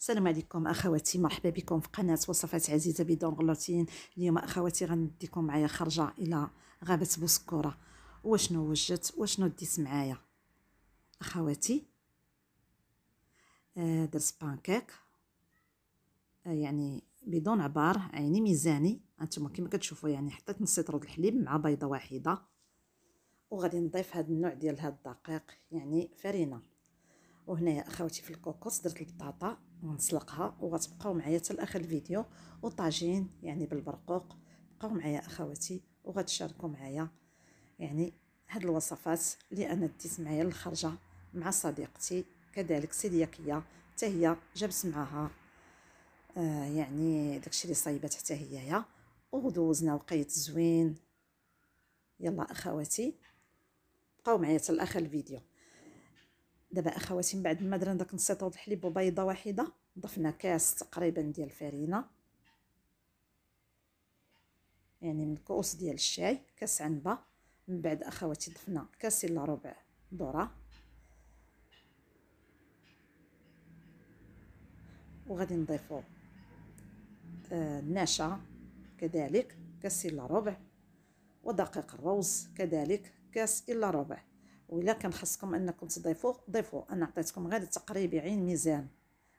السلام عليكم اخواتي مرحبا بكم في قناه وصفات عزيزه بدون غلوتين اليوم اخواتي غنديكم معايا خرجه الى غابه بوسكوره وشنو وجدت وشنو ديت معايا اخواتي آه درت بانكيك آه يعني بدون عبار عيني ميزاني انتم كما كتشوفوا يعني حطيت نص لتر الحليب مع بيضه واحده وغادي نضيف هذا النوع ديال هاد الدقيق يعني فرينه وهنايا اخواتي في الكوكوس درت البطاطا ونسلقها وغتبقاو معايا حتى لاخر الفيديو وطاجين يعني بالبرقوق بقاو معايا اخواتي وغتشاركوا معايا يعني هاد الوصفات اللي انا ديت معايا للخرجه مع صديقتي كذلك سيدياكيه حتى هي جابت معاها آه يعني داكشي اللي صايبات حتى هيايا ودوزنا وقيت زوين يلا اخواتي بقاو معايا حتى لاخر الفيديو دابا اخواتي من بعد ما درنا داك نص د الحليب وبيضه واحده ضفنا كاس تقريبا ديال الفرينه يعني من كؤوس ديال الشاي كاس عنبه من بعد اخواتي ضفنا كاس الا ربع ذره وغادي نضيفو آه النشا كذلك كاس الا ربع ودقيق الروز كذلك كاس الا ربع وإلا كان خاصكم أنكم تضيفوا ضيفوا أنا عطيتكم غير تقريبي عين ميزان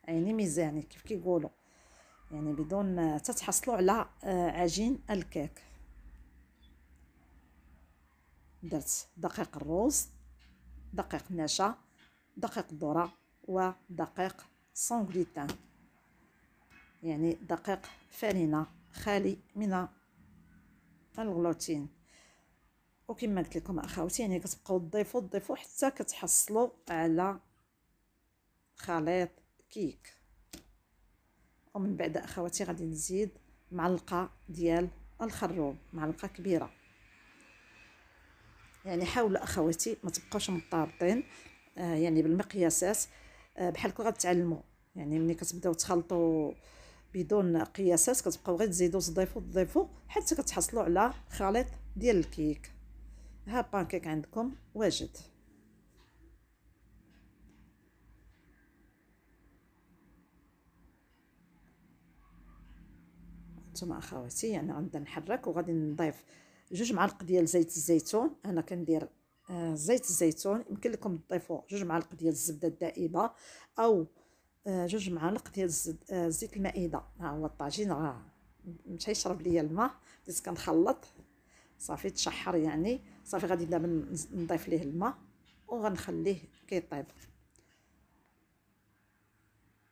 عيني ميزاني كيف كيقولوا يعني بدون تتحصلوا على آه، عجين الكيك درت دقيق الروز دقيق النشا دقيق الذرة ودقيق سونغليتان يعني دقيق فرينة خالي من الغلوتين وكما قلت لكم اخواتي يعني كتبقاو تضيفوا تضيفوا حتى كتحصلوا على خليط كيك ومن بعد اخواتي غادي نزيد معلقه ديال الخروب معلقه كبيره يعني حاولوا اخواتي ما تبقاوش مضطربين آه يعني بالمقياسات آه بحال غتعلموا يعني ملي كتبداو تخلطوا بدون قياسات كتبقاو غير تزيدوا تضيفوا تضيفوا حتى كتحصلوا على خليط ديال الكيك ها بانكيك عندكم واجد نتوما اخواتي يعني غنبدا نحرك وغادي نضيف جوج معالق ديال زيت الزيتون انا كندير آه زيت الزيتون يمكن لكم تضيفوا جوج معالق ديال الزبده الدائبه او آه، جوج معالق ديال آه، زيت المائده ها هو الطاجين راه مشى يشرب ليا الماء بديت كنخلط صافي تشحر يعني صافي غادي دابا نضيف ليه الماء وغنخليه كيطيب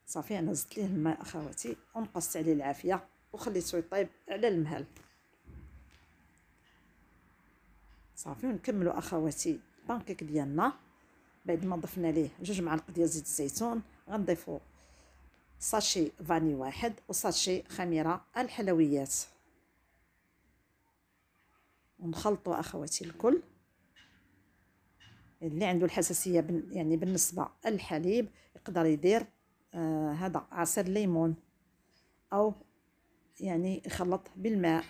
صافي انا زدت ليه الماء اخواتي ونقصت عليه العافيه وخليته يطيب على المهل صافي ونكملوا اخواتي البانكيك ديالنا بعد ما ضفنا ليه جوج معالق ديال زيت الزيتون غنضيفوا ساشي فاني واحد وساشي خميره الحلويات ونخلطوا اخواتي الكل اللي عنده الحساسيه يعني بالنسبه للحليب يقدر يدير آه هذا عصير ليمون او يعني يخلط بالماء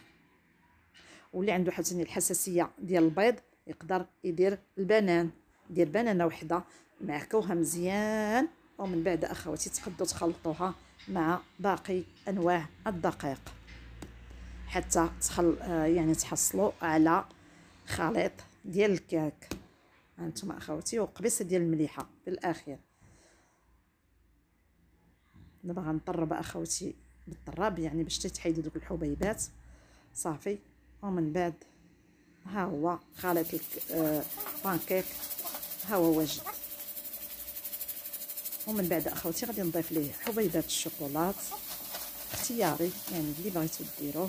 واللي عنده حسن يعني الحساسيه ديال البيض يقدر يدير البنان دير بنانه وحده معكوها مزيان ومن بعد اخواتي تقدروا تخلطوها مع باقي انواع الدقيق حتى تخل آه، يعني تحصلوا على خليط ديال الكعك هانتوما اخوتي وقبيصه ديال المليحه في الاخير دابا غنطرب اخوتي بالطراب يعني باش تتحيدوا دوك الحبيبات صافي ومن بعد ها هو خليط البانكيك آه، ها هو واجد ومن بعد اخوتي غادي نضيف ليه حبيبات الشوكولات اختياري يعني اللي بغيتو ديروه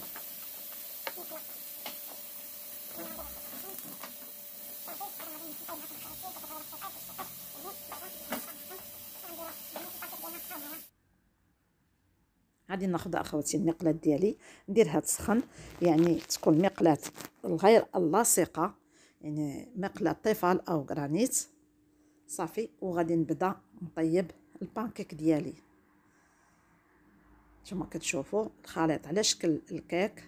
غادي ناخذ اخواتي المقلاه ديالي نديرها تسخن يعني تكون مقلاه غير اللاصقه يعني مقلاه طفال او غرانيت صافي وغادي نبدا نطيب البانكيك ديالي كما كتشوفوا الخليط على شكل الكيك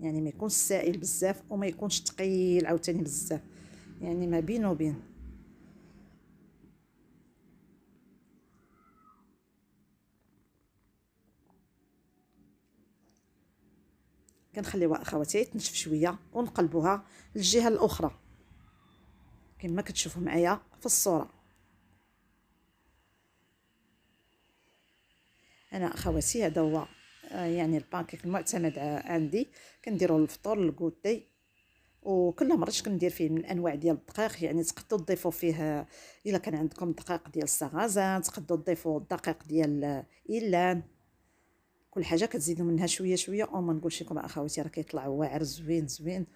يعني ما يكونش سائل بزاف وما يكونش ثقيل عاوتاني بزاف يعني ما بين وبين كنخليوها اخواتي تنشف شويه ونقلبوها للجهه الاخرى كما كتشوفوا معايا في الصوره انا اخواتي هذا هو آه، يعني البانكيك المعتمد عندي كنديرو للفطور للكوتي وكل مره كندير فيه من انواع ديال الدقيق يعني تقدروا تضيفوا فيه آه، الا كان عندكم دقيق ديال الساغازان تقدروا تضيفوا الدقيق ديال آه، ايلان كل حاجه كتزيدوا منها شويه شويه وما نقولش لكم اخواتي راه كيطلع واعر زوين زوين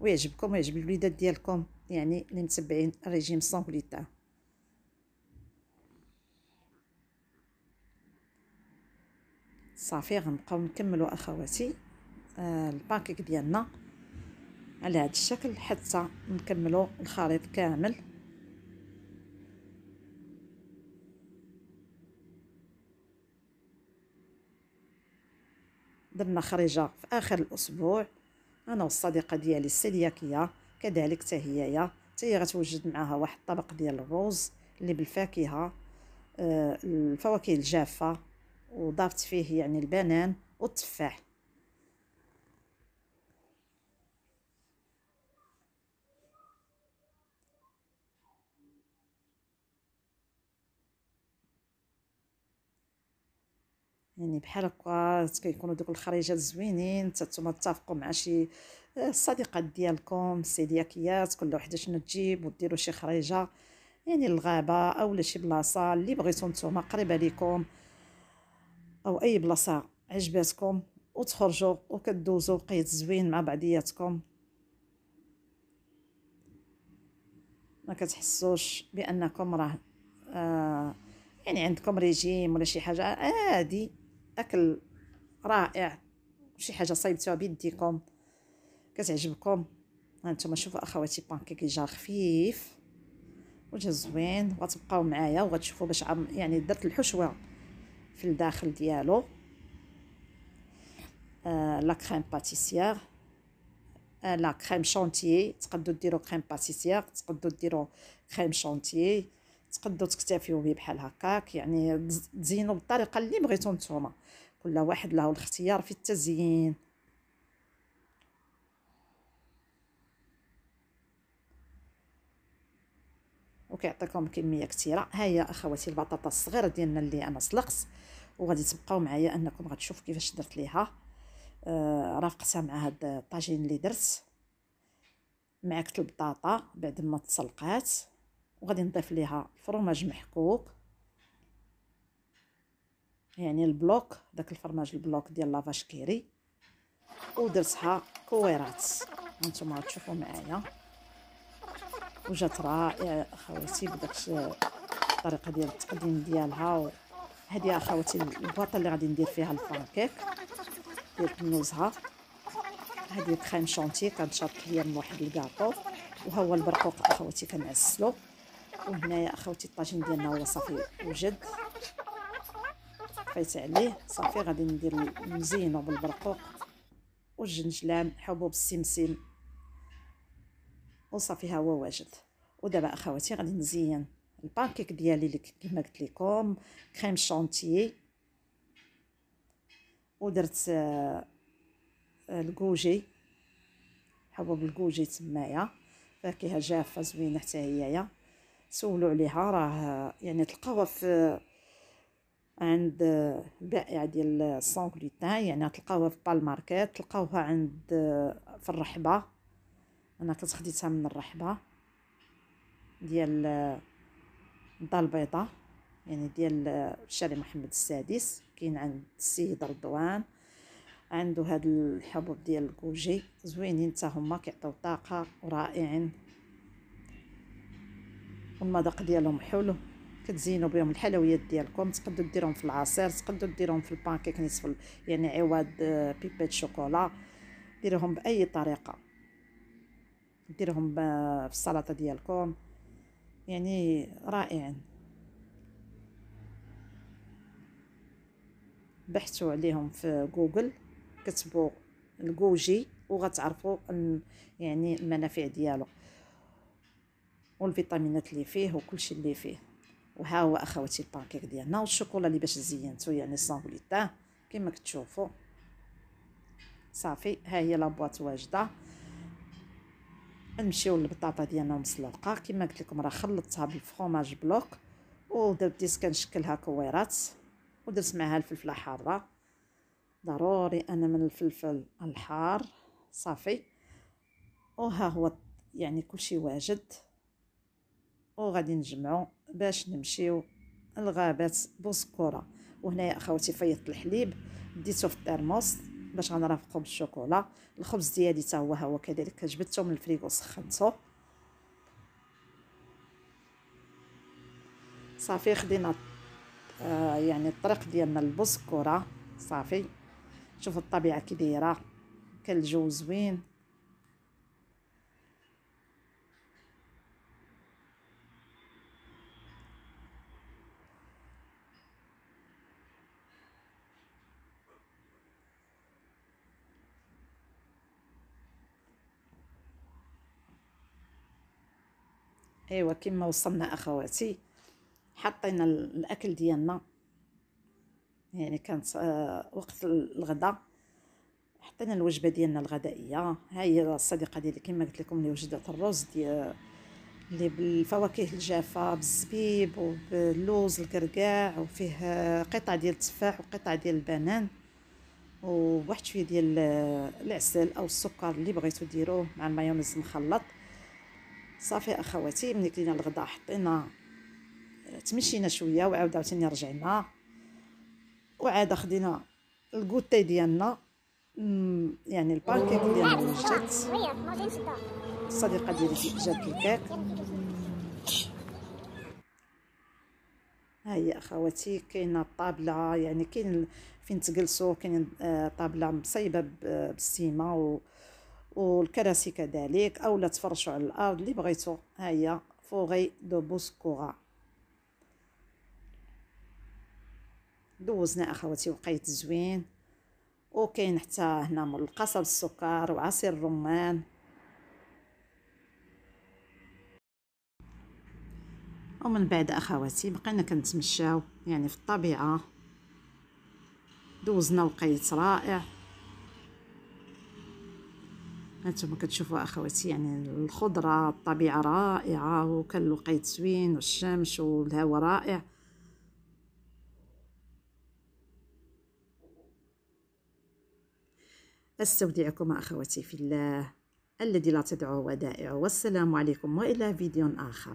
ويعجبكم ويعجب الوليدات ديالكم يعني اللي متبعين الريجيم سون غليتا صافي غنبقاو نكملوا اخواتي آه، الباكيك ديالنا على هذا الشكل حتى نكملوا الخليط كامل درنا خريجه في اخر الاسبوع انا والصديقه ديالي السيلياكيه كذلك حتى هي هي غتوجد معاها واحد الطبق ديال الروز اللي بالفاكهه آه، الفواكه الجافه وضافت فيه يعني البنان والتفاح يعني بحال هكا كيكونوا دوك الخريجات زوينين حتى نتوما تتفقوا مع شي آه، الصديقات ديالكم السيدياكيات كل وحده شنو تجيب وديروا شي خريجه يعني الغابه اولا شي بلاصه اللي بغيتو نتوما قريبه ليكم او اي بلاصه عجباتكم وتخرجوا وكدوزوا وقيت زوين مع بعضياتكم ما كتحسوش بانكم راه آه يعني عندكم ريجيم ولا شي حاجه عادي اكل رائع شي حاجه صايبتوها بيديكم كتعجبكم هانتوما شوفوا اخواتي بانكيك جا خفيف وجه زوين وغتبقاو معايا وغتشوفوا باش عم يعني درت الحشوه في الداخل ديالو آه لا كريم باتيسيير آه، لا كريم شونتيي تقدروا ديروا كريم باتيسيير تقدروا ديروا كريم شونتيي تقدروا تكتفيو به بحال هكاك يعني تزينوا بالطريقه اللي بغيتو نتوما كل واحد له الاختيار في التزيين وكيعطيكم كميه كثيره ها هي اخواتي البطاطا الصغيره ديالنا اللي انا سلقت وغادي تبقاو معايا انكم غتشوفوا كيفاش درت ليها آه رافقتها مع هاد الطاجين اللي درت معكت البطاطا بعد ما تسلقات وغادي نضيف ليها الفرماج محكوك يعني البلوك داك الفرماج البلوك ديال لافاش كيري ودرتها كويرات هانتوما تشوفوا معايا وجات رائعه اخواتي بداك الطريقه ديال التقديم ديالها هذه اخواتي الباطه اللي غادي ندير فيها الفانكيك ديال كنوزها هذه كريم شونتي كنشرط ليا من واحد الكاطو وها هو البرقوق اخواتي كنعسلو وهنايا اخوتي الطاجين ديالنا هو صافي وجد طفيت عليه صافي غادي ندير نزينو بالبرقوق والجنجلان حبوب السمسم وصافي ها هو واجد ودابا اخواتي غادي نزين البانكيك ديالي اللي كما قلت لكم كريم شونتيي ودرت آه، الكوجي حبوب الكوجي تمايا فاكهه جافه زوينه حتى هيايا سولوا عليها راه يعني تلقاوها في عند البائع ديال كليتان يعني تلقاوها في بالماركات تلقاوها عند في الرحبه انا كنت خديتها من الرحبه ديال الدار البيضاء يعني ديال شارع محمد السادس كاين عند السيد رضوان عنده هاد الحبوب ديال الكوجي زوينين حتى هما كيعطيو طاقه ورائعين والمذاق ديالهم حلو كتزينوا بهم الحلويات ديالكم تقدروا ديرهم في العصير تقدروا ديرهم في البانكيك نصف يعني, يعني عوض آه، بيبيت شوكولا ديرهم باي طريقه ديرهم في السلطه ديالكم يعني رائعين بحثوا عليهم في جوجل كتبوا الجوجي وغتعرفوا يعني المنافع ديالو والفيتامينات اللي فيه وكلشي اللي فيه وها هو اخواتي الباكيك ديالنا والشوكولا اللي باش زينتو يعني سانغوليتا كما كتشوفوا صافي ها هي لابواط واجده نمشيو للبطاطا ديالنا مسلوقه كما قلت لكم راه خلطتها بالفرماج بلوك ودرت ديس كنشكلها كويرات ودرت معها الفلفله حاره ضروري انا من الفلفل الحار صافي وها هو يعني كلشي واجد وغادي نجمعو باش نمشيو الغابات بوسكوره وهنايا اخوتي فيضت الحليب ديته في الترموس باش غنرافقو بالشوكولا الخبز ديالي تا هو هو كذلك جبدته من الفريغو سخنته صافي خدينا آه يعني الطريق ديالنا البوسكورة صافي شوفوا الطبيعه كي دايره كان الجو زوين ايوا كما وصلنا اخواتي حطينا الاكل ديالنا يعني كانت آه وقت الغداء حطينا الوجبه ديالنا الغدائيه ها هي الصديقه ديالي كما قلت لكم اللي وجدت الرز ديال اللي بالفواكه الجافه بالزبيب وباللوز الكركاع وفيه آه، قطع ديال التفاح وقطع ديال البنان وواحد شويه ديال آه، العسل او السكر اللي بغيتو ديروه مع المايونيز مخلط صافي اخواتي ملي كلينا الغداء حطينا آه، تمشينا شويه وعاود عاوتاني رجعنا وعاد خدينا الكوتي ديالنا يعني البانكيك ديالنا مشات الصديقه ديالي جات الكيك ها هي اخواتي كاينه الطابله يعني كاين فين تجلسوا كاين آه، طابله مصيبه بالسيمه و والكراسي كذلك اولا تفرشوا على الارض اللي بغيتو ها هي فوغي دو بوسكوغا دوزنا اخواتي وقيت زوين وكاين حتى هنا القصب بالسكر وعصير الرمان ومن بعد اخواتي بقينا كنتمشاو يعني في الطبيعه دوزنا وقيت رائع هانتوما كتشوفوا اخواتي يعني الخضره الطبيعه رائعه وكان الوقيت زوين والشمس والهواء رائع استودعكم اخواتي في الله الذي لا تدعو ودائع والسلام عليكم والى فيديو اخر